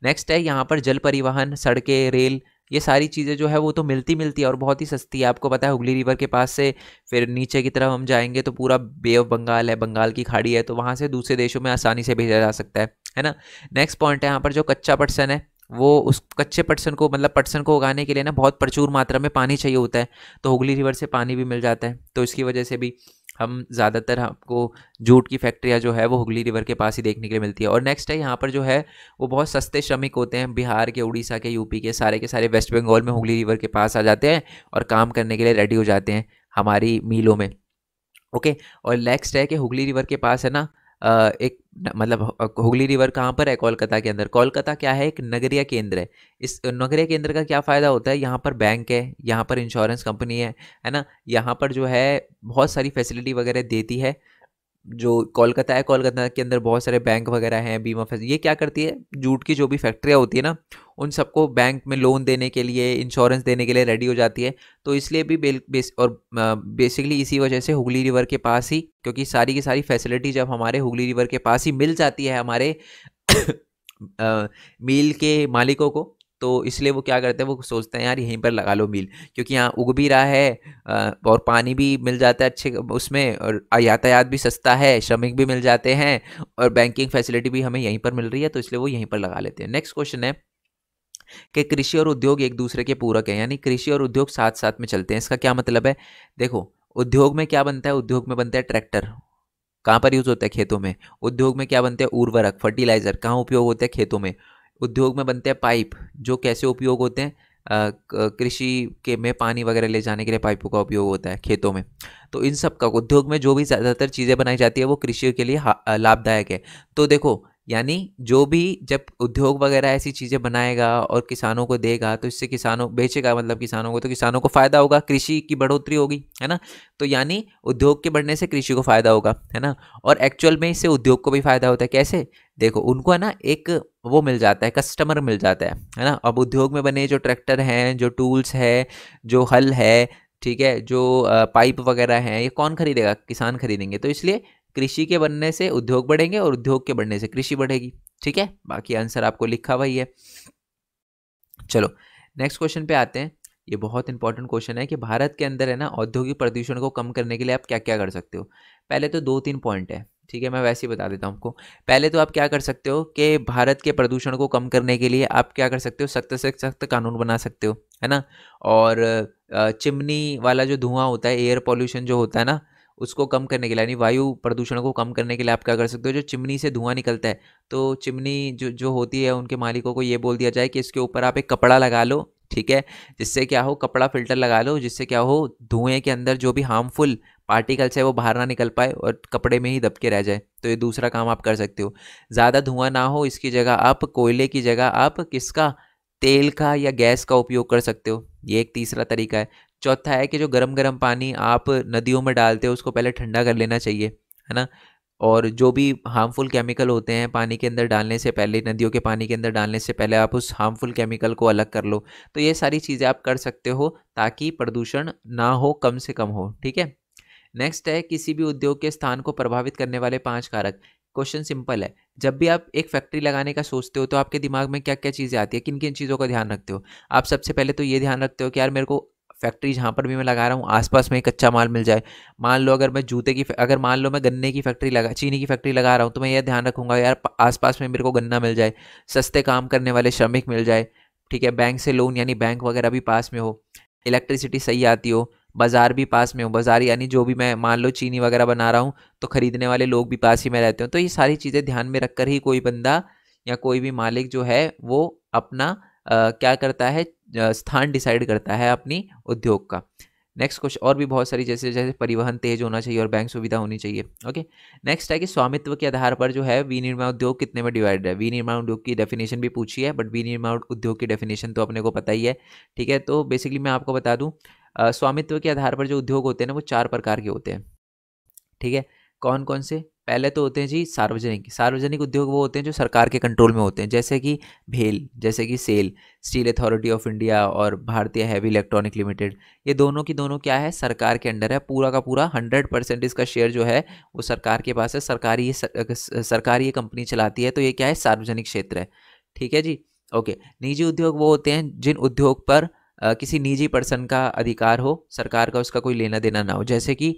नेक्स्ट है यहाँ पर जल परिवहन सड़कें रेल ये सारी चीज़ें जो है वो तो मिलती मिलती है और बहुत ही सस्ती है आपको पता है हुगली रिवर के पास से फिर नीचे की तरफ हम जाएंगे तो पूरा बे ऑफ बंगाल है बंगाल की खाड़ी है तो वहाँ से दूसरे देशों में आसानी से भेजा जा सकता है है ना नेक्स्ट पॉइंट है यहाँ पर जो कच्चा पटसन है वो उस कच्चे पटसन को मतलब पटसन को उगाने के लिए ना बहुत प्रचुर मात्रा में पानी चाहिए होता है तो हुगली रिवर से पानी भी मिल जाता है तो इसकी वजह से भी हम ज़्यादातर आपको जूट की फैक्ट्रियाँ जो है वो हुगली रिवर के पास ही देखने के लिए मिलती है और नेक्स्ट है यहाँ पर जो है वो बहुत सस्ते श्रमिक होते हैं बिहार के उड़ीसा के यूपी के सारे के सारे वेस्ट बंगाल में हुगली रिवर के पास आ जाते हैं और काम करने के लिए रेडी हो जाते हैं हमारी मीलों में ओके और नेक्स्ट है कि हुगली रिवर के पास है ना एक मतलब हुगली रिवर कहाँ पर है कोलकाता के अंदर कोलकाता क्या है एक नगरीय केंद्र है इस नगरीय केंद्र का क्या फ़ायदा होता है यहाँ पर बैंक है यहाँ पर इंश्योरेंस कंपनी है है ना यहाँ पर जो है बहुत सारी फैसिलिटी वगैरह देती है जो कोलकाता है कोलकाता के अंदर बहुत सारे बैंक वगैरह हैं बीमा फैसिलिटी ये क्या करती है जूट की जो भी फैक्ट्रियाँ होती है ना उन सबको बैंक में लोन देने के लिए इंश्योरेंस देने के लिए रेडी हो जाती है तो इसलिए भी बेल बेस, और बेसिकली इसी वजह से हुगली रिवर के पास ही क्योंकि सारी की सारी फैसिलिटी जब हमारे हुगली रिवर के पास ही मिल जाती है हमारे मील के मालिकों को तो इसलिए वो क्या करते हैं वो सोचते हैं यार यहीं पर लगा लो मील क्योंकि यहाँ उग भी रहा है और पानी भी मिल जाता है अच्छे उसमें और यातायात भी सस्ता है श्रमिक भी मिल जाते हैं और बैंकिंग फैसिलिटी भी हमें यहीं पर मिल रही है तो इसलिए वो यहीं पर लगा लेते हैं नेक्स्ट क्वेश्चन है कि कृषि और उद्योग एक दूसरे के पूरक हैं यानी कृषि और उद्योग साथ साथ में चलते हैं इसका क्या मतलब है देखो उद्योग में क्या बनता है उद्योग में बनता है ट्रैक्टर कहाँ पर यूज़ होता है खेतों में उद्योग में क्या बनते हैं उर्वरक फर्टिलाइज़र कहाँ उपयोग होते हैं खेतों में उद्योग में बनते हैं पाइप जो कैसे उपयोग होते हैं कृषि के में पानी वगैरह ले जाने के लिए पाइपों का उपयोग होता है खेतों में तो इन सब का उद्योग में जो भी ज़्यादातर चीज़ें बनाई जाती है वो कृषि के लिए लाभदायक है तो देखो यानी जो भी जब उद्योग वगैरह ऐसी चीज़ें बनाएगा और किसानों को देगा तो इससे किसानों बेचेगा मतलब किसानों को तो किसानों को फ़ायदा होगा कृषि की बढ़ोतरी होगी है ना तो यानी उद्योग के बढ़ने से कृषि को फ़ायदा होगा है ना और एक्चुअल में इससे उद्योग को भी फ़ायदा होता है कैसे देखो उनको है ना एक वो मिल जाता है कस्टमर मिल जाता है है ना अब उद्योग में बने जो ट्रैक्टर हैं जो टूल्स है जो हल है ठीक है जो पाइप वगैरह हैं ये कौन खरीदेगा किसान खरीदेंगे तो इसलिए कृषि के बनने से उद्योग बढ़ेंगे और उद्योग के बढ़ने से कृषि बढ़ेगी ठीक है बाकी आंसर आपको लिखा हुआ ही है चलो नेक्स्ट क्वेश्चन पे आते हैं ये बहुत इंपॉर्टेंट क्वेश्चन है कि भारत के अंदर है ना औद्योगिक प्रदूषण को कम करने के लिए आप क्या क्या कर सकते हो पहले तो दो तीन पॉइंट है ठीक है मैं वैसे ही बता देता हूँ आपको पहले तो आप क्या कर सकते हो कि भारत के प्रदूषण को कम करने के लिए आप क्या कर सकते हो सख्त से सख्त कानून बना सकते हो है ना और चिमनी वाला जो धुआं होता है एयर पॉल्यूशन जो होता है ना उसको कम करने के लिए यानी वायु प्रदूषण को कम करने के लिए आप क्या कर सकते हो जो चिमनी से धुआं निकलता है तो चिमनी जो जो होती है उनके मालिकों को ये बोल दिया जाए कि इसके ऊपर आप एक कपड़ा लगा लो ठीक है जिससे क्या हो कपड़ा फिल्टर लगा लो जिससे क्या हो धुएँ के अंदर जो भी हार्मफुल पार्टिकल्स है वो बाहर ना निकल पाए और कपड़े में ही दबके रह जाए तो ये दूसरा काम आप कर सकते हो ज़्यादा धुआं ना हो इसकी जगह आप कोयले की जगह आप किसका तेल का या गैस का उपयोग कर सकते हो ये एक तीसरा तरीका है चौथा है कि जो गर्म गर्म पानी आप नदियों में डालते हो उसको पहले ठंडा कर लेना चाहिए है ना और जो भी हार्मफुल केमिकल होते हैं पानी के अंदर डालने से पहले नदियों के पानी के अंदर डालने से पहले आप उस हार्मफुल केमिकल को अलग कर लो तो ये सारी चीज़ें आप कर सकते हो ताकि प्रदूषण ना हो कम से कम हो ठीक है नेक्स्ट है किसी भी उद्योग के स्थान को प्रभावित करने वाले पाँच कारक क्वेश्चन सिंपल है जब भी आप एक फैक्ट्री लगाने का सोचते हो तो आपके दिमाग में क्या क्या चीज़ें आती है किन किन चीज़ों का ध्यान रखते हो आप सबसे पहले तो ये ध्यान रखते हो कि यार मेरे को फैक्ट्री जहाँ पर भी मैं लगा रहा हूँ आसपास में कच्चा माल मिल जाए मान लो अगर मैं जूते की अगर मान लो मैं गन्ने की फैक्ट्री लगा चीनी की फैक्ट्री लगा रहा हूँ तो मैं यह ध्यान रखूँगा यार आसपास में मेरे को गन्ना मिल जाए सस्ते काम करने वाले श्रमिक मिल जाए ठीक है बैंक से लोन यानी बैंक वगैरह भी पास में हो इलेक्ट्रिसिटी सही आती हो बाज़ार भी पास में हो बाज़ार यानी जो भी मैं मान लो चीनी वगैरह बना रहा हूँ तो ख़रीदने वाले लोग भी पास ही में रहते हैं तो ये सारी चीज़ें ध्यान में रखकर ही कोई बंदा या कोई भी मालिक जो है वो अपना आ, क्या करता है स्थान डिसाइड करता है अपनी उद्योग का नेक्स्ट क्वेश्चन और भी बहुत सारी जैसे जैसे परिवहन तेज होना चाहिए और बैंक सुविधा होनी चाहिए ओके नेक्स्ट है कि स्वामित्व के आधार पर जो है विनिर्माण उद्योग कितने में डिवाइड है विनिर्माण उद्योग की डेफिनेशन भी पूछी है बट विनिर्माण उद्योग की डेफिनेशन तो अपने को पता ही है ठीक है तो बेसिकली मैं आपको बता दूँ स्वामित्व के आधार पर जो उद्योग होते हैं ना वो चार प्रकार के होते हैं ठीक है कौन कौन से पहले तो होते हैं जी सार्वजनिक सार्वजनिक उद्योग वो होते हैं जो सरकार के कंट्रोल में होते हैं जैसे कि भेल जैसे कि SAIL Steel Authority of India और भारतीय हैवी इलेक्ट्रॉनिक लिमिटेड ये दोनों की दोनों क्या है सरकार के अंडर है पूरा का पूरा हंड्रेड परसेंट इसका शेयर जो है वो सरकार के पास है सरकारी ये सरकारी ये कंपनी चलाती है तो ये क्या है सार्वजनिक क्षेत्र है ठीक है जी ओके निजी उद्योग वो होते हैं जिन उद्योग पर किसी निजी पर्सन का अधिकार हो सरकार का उसका कोई लेना देना ना हो जैसे कि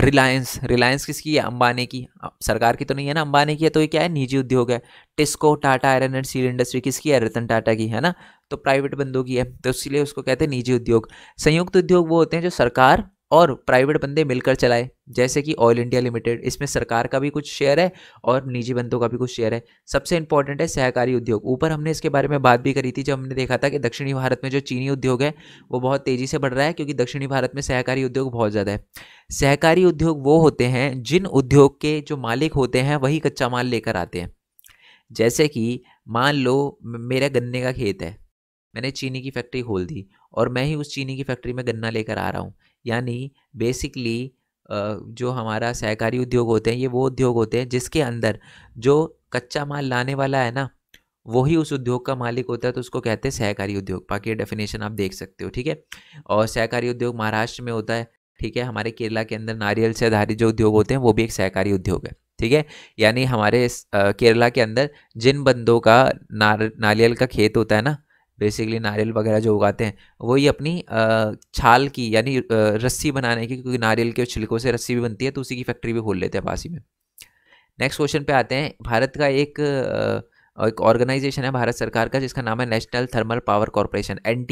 रिलायंस रिलायंस किसकी है अंबानी की सरकार की तो नहीं है ना अंबानी की है तो ये क्या है निजी उद्योग है TISCO Tata iron and steel industry किसकी है रतन टाटा की है ना तो प्राइवेट बंदों की है तो इसलिए उसको कहते हैं निजी उद्योग संयुक्त उद्योग वो होते हैं जो सरकार और प्राइवेट बंदे मिलकर चलाए जैसे कि ऑयल इंडिया लिमिटेड इसमें सरकार का भी कुछ शेयर है और निजी बंदों का भी कुछ शेयर है सबसे इंपॉर्टेंट है सहकारी उद्योग ऊपर हमने इसके बारे में बात भी करी थी जब हमने देखा था कि दक्षिणी भारत में जो चीनी उद्योग है वो बहुत तेज़ी से बढ़ रहा है क्योंकि दक्षिणी भारत में सहकारी उद्योग बहुत ज़्यादा है सहकारी उद्योग वो होते हैं जिन उद्योग के जो मालिक होते हैं वही कच्चा माल लेकर आते हैं जैसे कि मान लो मेरा गन्ने का खेत है मैंने चीनी की फैक्ट्री खोल दी और मैं ही उस चीनी की फैक्ट्री में गन्ना लेकर आ रहा हूँ यानी बेसिकली जो हमारा सहकारी उद्योग होते हैं ये वो उद्योग होते हैं जिसके अंदर जो कच्चा माल लाने वाला है ना वही उस उद्योग का मालिक होता है तो उसको कहते हैं सहकारी उद्योग बाकी डेफिनेशन आप देख सकते हो ठीक है और सहकारी उद्योग महाराष्ट्र में होता है ठीक है हमारे केरला के अंदर नारियल से आधारित जो उद्योग होते हैं वो भी एक सहकारी उद्योग है ठीक है यानी हमारे केरला के अंदर जिन बंदों का नार नारियल का खेत होता है ना बेसिकली नारियल वगैरह जो उगाते हैं वही अपनी छाल की यानी रस्सी बनाने की क्योंकि नारियल के छिलकों से रस्सी भी बनती है तो उसी की फैक्ट्री भी खोल लेते हैं पास ही में नेक्स्ट क्वेश्चन पे आते हैं भारत का एक एक ऑर्गेनाइजेशन है भारत सरकार का जिसका नाम है National Thermal Power Corporation N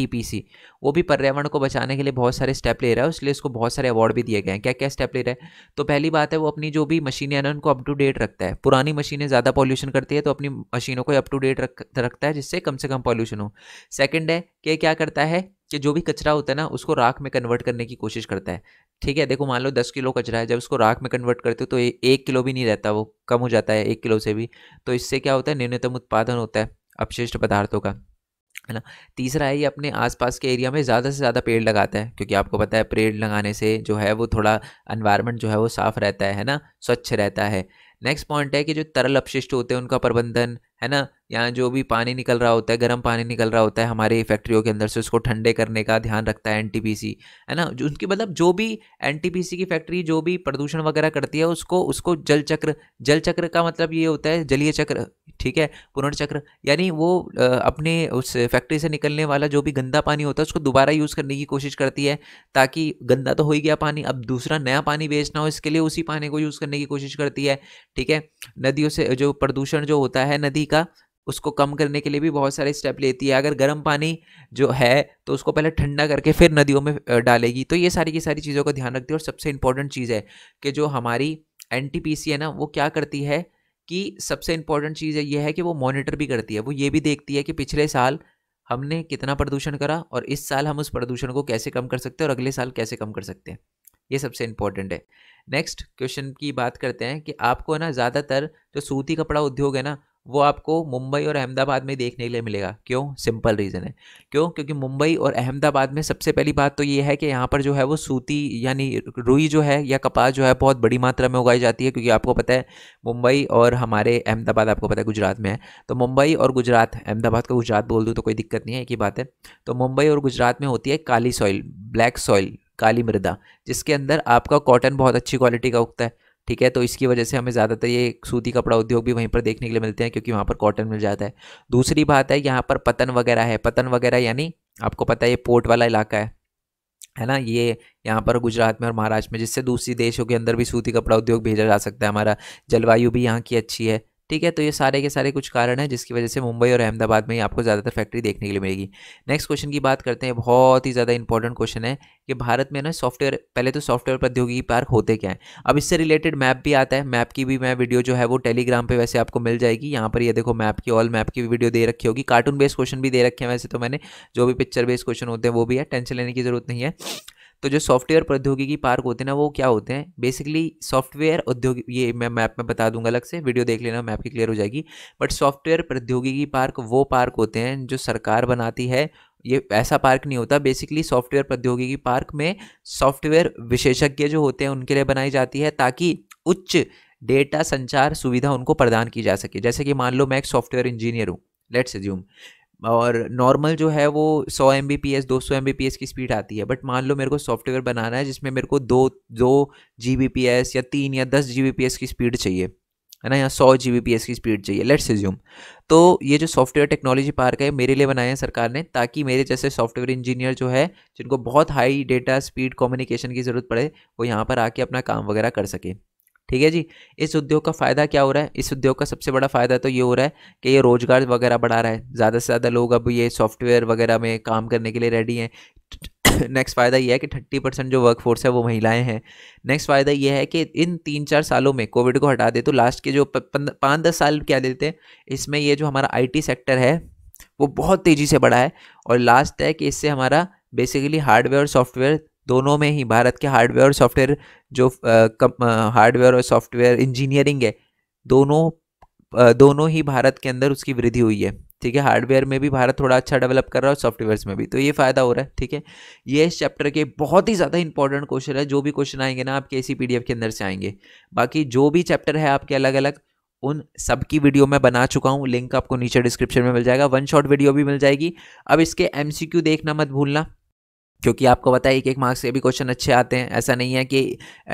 वो भी पर्यावरण को बचाने के लिए बहुत सारे स्टेप ले रहा है इसलिए उसको बहुत सारे अवार्ड भी दिए गए हैं क्या क्या स्टेप ले रहा है तो पहली बात है वो अपनी जो भी मशीनें हैं उनको अप टू डेट रखता है पुरानी मशीनें ज़्यादा पॉल्यूशन करती है तो अपनी मशीनों को अप टू डेट रखता है जिससे कम से कम पॉल्यूशन हो सेकेंड है कि क्या करता है कि जो भी कचरा होता है ना उसको राख में कन्वर्ट करने की कोशिश करता है ठीक है देखो मान लो दस किलो कचरा है जब उसको राख में कन्वर्ट करते हो तो ए, एक किलो भी नहीं रहता वो कम हो जाता है एक किलो से भी तो इससे क्या होता है न्यूनतम उत्पादन होता है अपशिष्ट पदार्थों का है ना तीसरा है ये अपने आसपास के एरिया में ज़्यादा से ज़्यादा पेड़ लगाता है क्योंकि आपको पता है पेड़ लगाने से जो है वो थोड़ा इन्वायरमेंट जो है वो साफ़ रहता है है ना स्वच्छ रहता है नेक्स्ट पॉइंट है कि जो तरल अपशिष्ट होते हैं उनका प्रबंधन है ना यहाँ जो भी पानी निकल रहा होता है गर्म पानी निकल रहा होता है हमारे फैक्ट्रियों के अंदर से उसको ठंडे करने का ध्यान रखता है एनटीपीसी है ना जो उनकी मतलब जो भी एनटीपीसी की फैक्ट्री जो भी प्रदूषण वगैरह करती है उसको उसको जल चक्र जल चक्र का मतलब ये होता है जलीय चक्र ठीक है पुनर्चक्र यानी वो अपने उस फैक्ट्री से निकलने वाला जो भी गंदा पानी होता है उसको दोबारा यूज़ करने की कोशिश करती है ताकि गंदा तो हो ही गया पानी अब दूसरा नया पानी बेचना हो इसके लिए उसी पानी को यूज़ करने की कोशिश करती है ठीक है नदियों से जो प्रदूषण जो होता है नदी का उसको कम करने के लिए भी बहुत सारे स्टेप लेती है अगर गर्म पानी जो है तो उसको पहले ठंडा करके फिर नदियों में डालेगी तो ये सारी की सारी चीज़ों का ध्यान रखती है और सबसे इंपॉर्टेंट चीज़ है कि जो हमारी एन है ना वो क्या करती है कि सबसे इंपॉर्टेंट चीज़ ये है कि वो मॉनिटर भी करती है वो ये भी देखती है कि पिछले साल हमने कितना प्रदूषण करा और इस साल हम उस प्रदूषण को कैसे कम कर सकते हैं और अगले साल कैसे कम कर सकते हैं ये सबसे इम्पॉर्टेंट है नेक्स्ट क्वेश्चन की बात करते हैं कि आपको ना ज़्यादातर जो सूती कपड़ा उद्योग है ना वो आपको मुंबई और अहमदाबाद में देखने के लिए मिलेगा क्यों सिंपल रीज़न है क्यों क्योंकि मुंबई और अहमदाबाद में सबसे पहली बात तो ये है कि यहाँ पर जो है वो सूती यानी रुई जो है या कपास जो है बहुत बड़ी मात्रा में उगाई जाती है क्योंकि आपको पता है मुंबई और हमारे अहमदाबाद आपको पता है गुजरात में है तो मुंबई और गुजरात अहमदाबाद का गुजरात बोल दूँ तो कोई दिक्कत नहीं है एक ही बात है तो मुंबई और गुजरात में होती है काली सॉइल ब्लैक सॉइल काली मृदा जिसके अंदर आपका कॉटन बहुत अच्छी क्वालिटी का उगता है ठीक है तो इसकी वजह से हमें ज़्यादातर ये सूती कपड़ा उद्योग भी वहीं पर देखने के लिए मिलते हैं क्योंकि वहाँ पर कॉटन मिल जाता है दूसरी बात है यहाँ पर पतन वगैरह है पतन वगैरह यानी आपको पता है ये पोर्ट वाला इलाका है है ना ये यहाँ पर गुजरात में और महाराष्ट्र में जिससे दूसरी देशों के अंदर भी सूती कपड़ा उद्योग भेजा जा सकता है हमारा जलवायु भी यहाँ की अच्छी है ठीक है तो ये सारे के सारे कुछ कारण हैं जिसकी वजह से मुंबई और अहमदाबाद में ही आपको ज़्यादातर फैक्ट्री देखने के लिए मिलेगी नेक्स्ट क्वेश्चन की बात करते हैं बहुत ही ज़्यादा इंपॉर्टेंट क्वेश्चन है कि भारत में ना सॉफ्टवेयर पहले तो सॉफ्टवेयर प्रौद्योगिकी पार्क होते क्या है अब इससे रिलेटेड मैप भी आता है मैप की भी मैं वीडियो जो है वो टेलीग्राम पर वैसे आपको मिल जाएगी यहाँ पर ये देखो मैप की ऑल मैप की वीडियो दे रखी होगी कार्टून बेस्ड क्वेश्चन भी दे रखे हैं वैसे तो मैंने जो भी पिक्चर बेस्ड क्वेश्चन होते हैं वो भी है टेंशन लेने की जरूरत नहीं है तो जो सॉफ्टवेयर प्रौद्योगिकी पार्क होते हैं ना वो क्या होते हैं बेसिकली सॉफ्टवेयर उद्योग ये मैं मैप में बता दूंगा अलग से वीडियो देख लेना मैप की क्लियर हो जाएगी बट सॉफ्टवेयर प्रौद्योगिकी पार्क वो पार्क होते हैं जो सरकार बनाती है ये ऐसा पार्क नहीं होता बेसिकली सॉफ्टवेयर प्रौद्योगिकी पार्क में सॉफ्टवेयर विशेषज्ञ जो होते हैं उनके लिए बनाई जाती है ताकि उच्च डेटा संचार सुविधा उनको प्रदान की जा सके जैसे कि मान लो मैं एक सॉफ्टवेयर इंजीनियर हूँ लेट्स ज्यूम और नॉर्मल जो है वो 100 एम बी पी एस दो सौ एम बी पी एस की स्पीड आती है बट मान लो मेरे को सॉफ्टवेयर बनाना है जिसमें मेरे को दो दो जी बी पी एस या तीन या दस जी बी पी एस की स्पीड चाहिए है ना या सौ जी बी पी एस की स्पीड चाहिए लेट्स रिज्यूम तो ये जो सॉफ्टवेयर टेक्नोलॉजी पार्क है मेरे लिए बनाए हैं सरकार ने ताकि मेरे जैसे सॉफ्टवेयर इंजीनियर जो है जिनको बहुत हाई डेटा स्पीड कम्युनिकेशन की ज़रूरत पड़े वो यहाँ पर आके अपना काम वगैरह कर सके ठीक है जी इस उद्योग का फ़ायदा क्या हो रहा है इस उद्योग का सबसे बड़ा फ़ायदा तो ये हो रहा है कि ये रोज़गार वगैरह बढ़ा रहा है ज़्यादा से ज़्यादा लोग अब ये सॉफ्टवेयर वगैरह में काम करने के लिए रेडी हैं नेक्स्ट फ़ायदा यह है कि थर्टी परसेंट जो वर्कफोर्स है वो महिलाएं हैं नेक्स्ट फ़ायदा यह है कि इन तीन चार सालों में कोविड को हटा दे तो लास्ट के जो पाँच दस साल क्या देते हैं इसमें ये जो हमारा आईटी सेक्टर है वो बहुत तेज़ी से बढ़ा है और लास्ट है कि इससे हमारा बेसिकली हार्डवेयर और सॉफ्टवेयर दोनों में ही भारत के हार्डवेयर और सॉफ्टवेयर जो हार्डवेयर और सॉफ्टवेयर इंजीनियरिंग है दोनों दोनों ही भारत के अंदर उसकी वृद्धि हुई है ठीक है हार्डवेयर में भी भारत थोड़ा अच्छा डेवलप कर रहा है और सॉफ्टवेयर्स में भी तो ये फ़ायदा हो रहा है ठीक है ये इस चैप्टर के बहुत ही ज़्यादा इंपॉर्टेंट क्वेश्चन है जो भी क्वेश्चन आएंगे ना आपके इसी पी के अंदर से आएंगे बाकी जो भी चैप्टर है आपके अलग अलग उन सब की वीडियो मैं बना चुका हूँ लिंक आपको नीचे डिस्क्रिप्शन में मिल जाएगा वन शॉट वीडियो भी मिल जाएगी अब इसके एम देखना मत भूलना क्योंकि आपको पता है एक एक मार्क्स से भी क्वेश्चन अच्छे आते हैं ऐसा नहीं है कि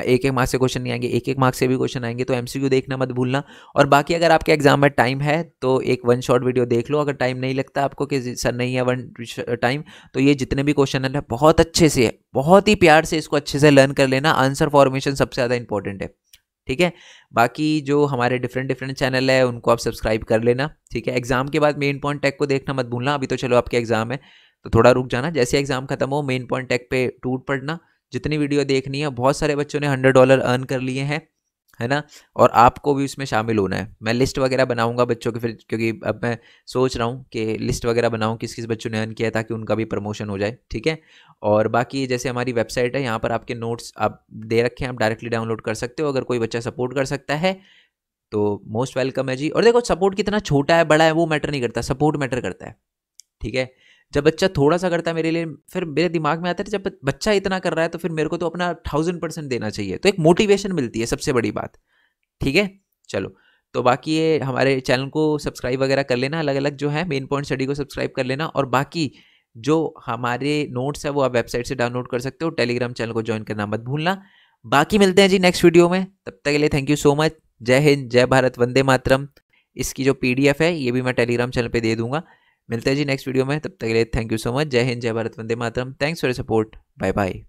एक एक मार्क्स से क्वेश्चन नहीं आएंगे एक एक मार्क्स से भी क्वेश्चन आएंगे तो एम देखना मत भूलना और बाकी अगर आपके एग्जाम में टाइम है तो एक वन शॉट वीडियो देख लो अगर टाइम नहीं लगता आपको कि सर नहीं है वन टाइम तो ये जितने भी क्वेश्चन है बहुत अच्छे से है बहुत ही प्यार से इसको अच्छे से लर्न कर लेना आंसर फॉर्मेशन सबसे ज़्यादा इंपॉर्टेंट है ठीक है बाकी जो हमारे डिफरेंट डिफरेंट चैनल है उनको आप सब्सक्राइब कर लेना ठीक है एग्जाम के बाद मेन पॉइंट टैग को देखना मत भूलना अभी तो चलो आपके एग्जाम है तो थोड़ा रुक जाना जैसे एग्जाम खत्म हो मेन पॉइंट टेक पे टूट पड़ना जितनी वीडियो देखनी है बहुत सारे बच्चों ने हंड्रेड डॉलर अर्न कर लिए हैं है ना और आपको भी उसमें शामिल होना है मैं लिस्ट वगैरह बनाऊंगा बच्चों के फिर क्योंकि अब मैं सोच रहा हूँ कि लिस्ट वगैरह बनाऊँ किस किस बच्चों ने अर्न किया ताकि उनका भी प्रमोशन हो जाए ठीक है और बाकी जैसे हमारी वेबसाइट है यहाँ पर आपके नोट्स आप दे रखे हैं आप डायरेक्टली डाउनलोड कर सकते हो अगर कोई बच्चा सपोर्ट कर सकता है तो मोस्ट वेलकम है जी और देखो सपोर्ट कितना छोटा है बड़ा है वो मैटर नहीं करता सपोर्ट मैटर करता है ठीक है जब बच्चा थोड़ा सा करता है मेरे लिए फिर मेरे दिमाग में आता है जब बच्चा इतना कर रहा है तो फिर मेरे को तो अपना थाउजेंड परसेंट देना चाहिए तो एक मोटिवेशन मिलती है सबसे बड़ी बात ठीक है चलो तो बाकी ये हमारे चैनल को सब्सक्राइब वगैरह कर लेना अलग अलग जो है मेन पॉइंट स्टडी को सब्सक्राइब कर लेना और बाकी जो हमारे नोट्स है वो आप वेबसाइट से डाउनलोड कर सकते हो टेलीग्राम चैनल को ज्वाइन करना मत भूलना बाकी मिलते हैं जी नेक्स्ट वीडियो में तब तक के लिए थैंक यू सो मच जय हिंद जय भारत वंदे मातरम इसकी जो पीडीएफ है ये भी मैं टेलीग्राम चैनल पे दे दूंगा मिलते हैं जी नेक्स्ट वीडियो में तब तक के लिए थैंक यू सो मच जय हिंद जय भारत वंदे मातरम thanks for support bye bye